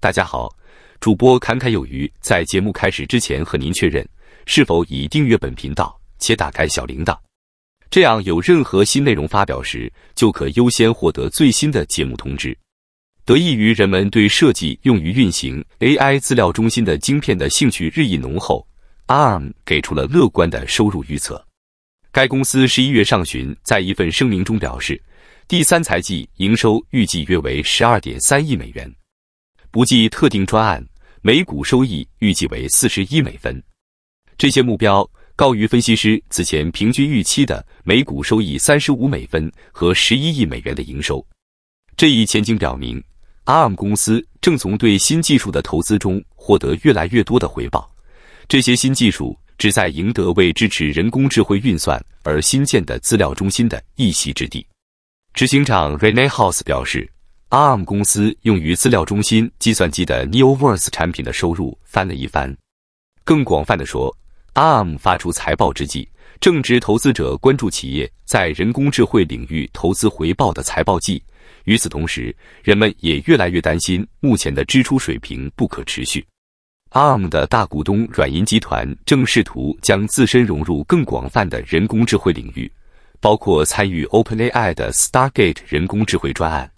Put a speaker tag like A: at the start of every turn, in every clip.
A: 大家好，主播侃侃有余。在节目开始之前，和您确认是否已订阅本频道且打开小铃铛，这样有任何新内容发表时，就可优先获得最新的节目通知。得益于人们对设计用于运行 AI 资料中心的晶片的兴趣日益浓厚，ARM 给出了乐观的收入预测。该公司十一月上旬在一份声明中表示，第三财季营收预计约为十二点三亿美元。不计特定专案，每股收益预计为四十一美分。这些目标高于分析师此前平均预期的每股收益三十五美分和十一亿美元的营收。这一前景表明，ARM 公司正从对新技术的投资中获得越来越多的回报。这些新技术旨在赢得为支持人工智慧运算而新建的资料中心的一席之地。执行长 Renee House 表示。ARM 公司用于资料中心计算机的 Neovers 产品的收入翻了一番。更广泛的说，ARM 发出财报之际，正值投资者关注企业在人工智慧领域投资回报的财报季。与此同时，人们也越来越担心目前的支出水平不可持续。ARM 的大股东软银集团正试图将自身融入更广泛的人工智慧领域，包括参与 OpenAI 的 StarGate 人工智能专案。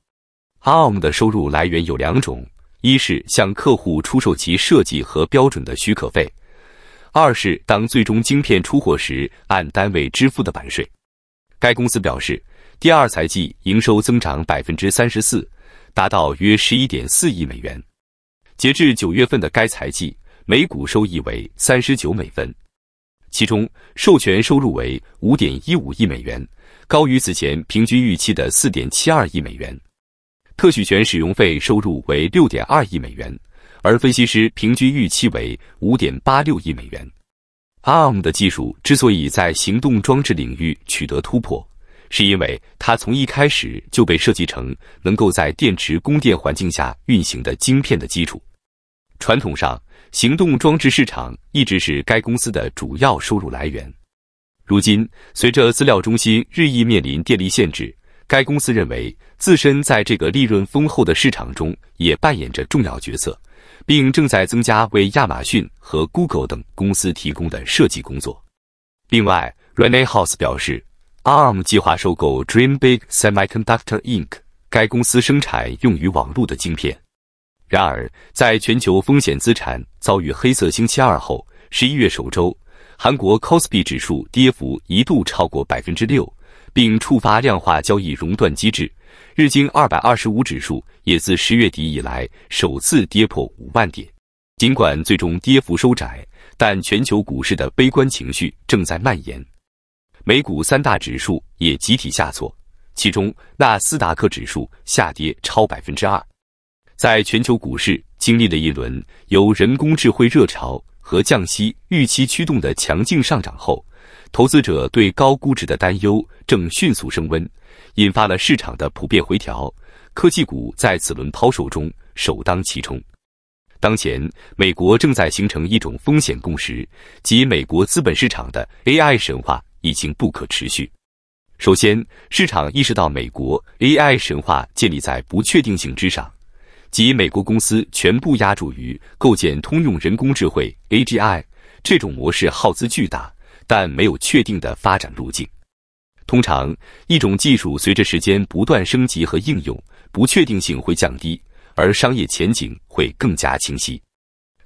A: ARM 的收入来源有两种：一是向客户出售其设计和标准的许可费；二是当最终晶片出货时按单位支付的版税。该公司表示，第二财季营收增长百分之三十四，达到约十一点四亿美元。截至九月份的该财季，每股收益为三十九美分，其中授权收入为五点一五亿美元，高于此前平均预期的四点七二亿美元。特许权使用费收入为六点二亿美元，而分析师平均预期为五点八六亿美元。ARM 的技术之所以在行动装置领域取得突破，是因为它从一开始就被设计成能够在电池供电环境下运行的晶片的基础。传统上，行动装置市场一直是该公司的主要收入来源。如今，随着资料中心日益面临电力限制，该公司认为。自身在这个利润丰厚的市场中也扮演着重要角色，并正在增加为亚马逊和 Google 等公司提供的设计工作。另外，Renee House 表示，ARM 计划收购 Dreambig Semiconductor Inc，该公司生产用于网络的晶片。然而，在全球风险资产遭遇黑色星期二后，十一月首周，韩国 c o s p i 指数跌幅一度超过百分之六，并触发量化交易熔断机制。日经二百二十五指数也自十月底以来首次跌破五万点。尽管最终跌幅收窄，但全球股市的悲观情绪正在蔓延。美股三大指数也集体下挫，其中纳斯达克指数下跌超百分之二。在全球股市经历了一轮由人工智慧热潮。和降息预期驱动的强劲上涨后，投资者对高估值的担忧正迅速升温，引发了市场的普遍回调。科技股在此轮抛售中首当其冲。当前，美国正在形成一种风险共识，即美国资本市场的 AI 神话已经不可持续。首先，市场意识到美国 AI 神话建立在不确定性之上。即美国公司全部压注于构建通用人工智慧 a g i 这种模式，耗资巨大，但没有确定的发展路径。通常，一种技术随着时间不断升级和应用，不确定性会降低，而商业前景会更加清晰。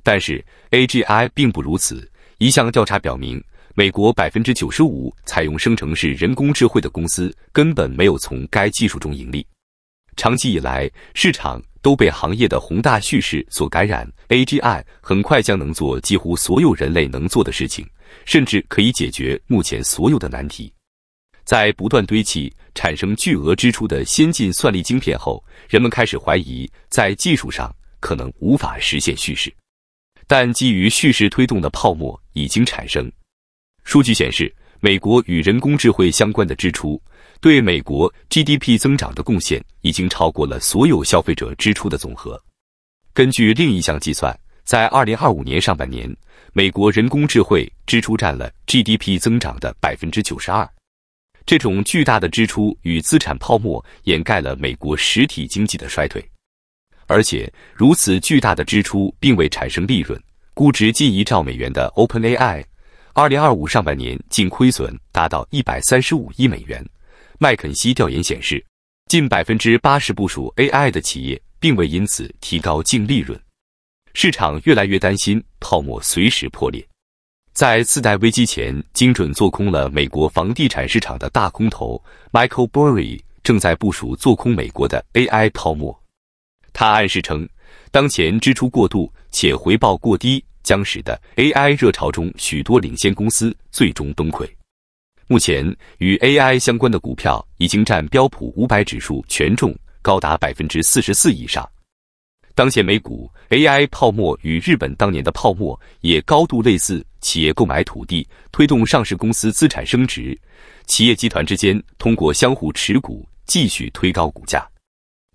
A: 但是，AGI 并不如此。一项调查表明，美国百分之九十五采用生成式人工智慧的公司根本没有从该技术中盈利。长期以来，市场都被行业的宏大叙事所感染。AGI 很快将能做几乎所有人类能做的事情，甚至可以解决目前所有的难题。在不断堆砌产生巨额支出的先进算力晶片后，人们开始怀疑在技术上可能无法实现叙事。但基于叙事推动的泡沫已经产生。数据显示，美国与人工智能相关的支出。对美国 GDP 增长的贡献已经超过了所有消费者支出的总和。根据另一项计算，在二零二五年上半年，美国人工智慧支出占了 GDP 增长的百分之九十二。这种巨大的支出与资产泡沫掩盖了美国实体经济的衰退，而且如此巨大的支出并未产生利润。估值近一兆美元的 OpenAI，二零二五上半年净亏损达到一百三十五亿美元。麦肯锡调研显示，近百分之八十部署 AI 的企业并未因此提高净利润。市场越来越担心泡沫随时破裂。在次贷危机前精准做空了美国房地产市场的大空头 Michael Burry 正在部署做空美国的 AI 泡沫。他暗示称，当前支出过度且回报过低，将使得 AI 热潮中许多领先公司最终崩溃。目前与 AI 相关的股票已经占标普五百指数权重高达百分之四十四以上。当前美股 AI 泡沫与日本当年的泡沫也高度类似，企业购买土地推动上市公司资产升值，企业集团之间通过相互持股继续推高股价。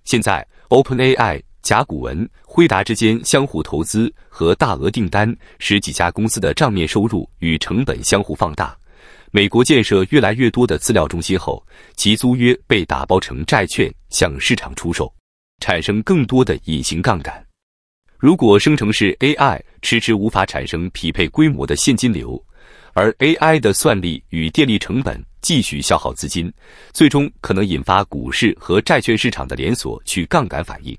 A: 现在 OpenAI、甲骨文、辉达之间相互投资和大额订单，使几家公司的账面收入与成本相互放大。美国建设越来越多的资料中心后，其租约被打包成债券向市场出售，产生更多的隐形杠杆。如果生成式 AI 迟迟无法产生匹配规模的现金流，而 AI 的算力与电力成本继续消耗资金，最终可能引发股市和债券市场的连锁去杠杆反应。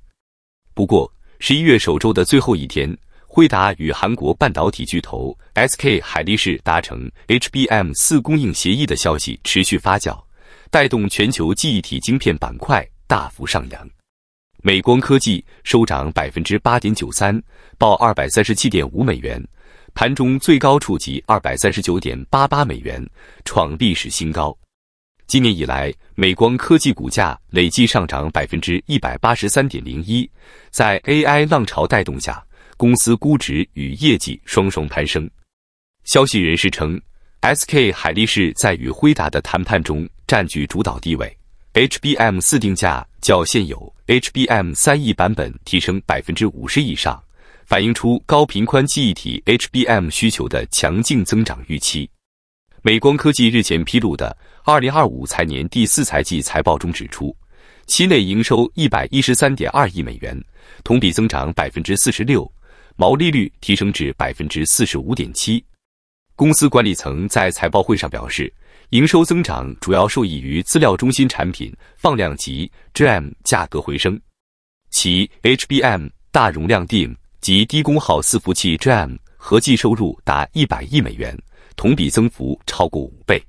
A: 不过，十一月首周的最后一天。惠达与韩国半导体巨头 SK 海力士达成 HBM 四供应协议的消息持续发酵，带动全球记忆体晶片板块大幅上扬。美光科技收涨百分之八点九三，报二百三十七点五美元，盘中最高触及二百三十九点八八美元，创历史新高。今年以来，美光科技股价累计上涨百分之一百八十三点零一，在 AI 浪潮带动下。公司估值与业绩双双攀升。消息人士称，SK 海力士在与辉达的谈判中占据主导地位。HBM 四定价较现有 HBM 三亿版本提升百分之五十以上，反映出高频宽记忆体 HBM 需求的强劲增长预期。美光科技日前披露的二零二五财年第四财季财报中指出，期内营收一百一十三点二亿美元，同比增长百分之四十六。毛利率提升至百分之四十五点七。公司管理层在财报会上表示，营收增长主要受益于资料中心产品放量及 DRAM 价格回升，其 HBM 大容量 DIM 及低功耗伺服器 DRAM 合计收入达一百亿美元，同比增幅超过五倍。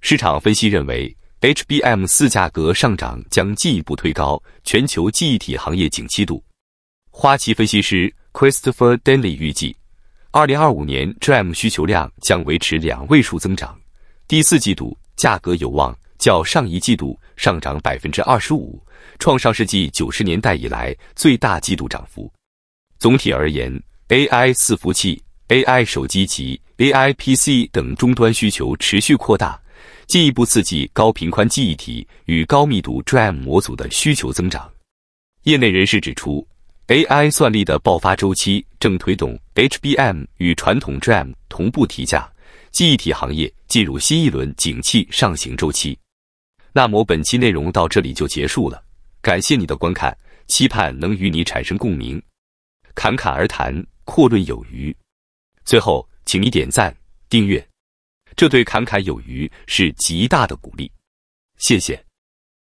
A: 市场分析认为，HBM 四价格上涨将进一步推高全球记忆体行业景气度。花旗分析师。Christopher Daly e 预计，二零二五年 DRAM 需求量将维持两位数增长，第四季度价格有望较上一季度上涨百分之二十五，创上世纪九十年代以来最大季度涨幅。总体而言，AI 伺服器、AI 手机及 AI PC 等终端需求持续扩大，进一步刺激高频宽记忆体与高密度 DRAM 模组的需求增长。业内人士指出。AI 算力的爆发周期正推动 HBM 与传统 DRAM 同步提价，记忆体行业进入新一轮景气上行周期。那么本期内容到这里就结束了，感谢你的观看，期盼能与你产生共鸣。侃侃而谈，阔论有余。最后，请你点赞、订阅，这对侃侃有余是极大的鼓励。谢谢。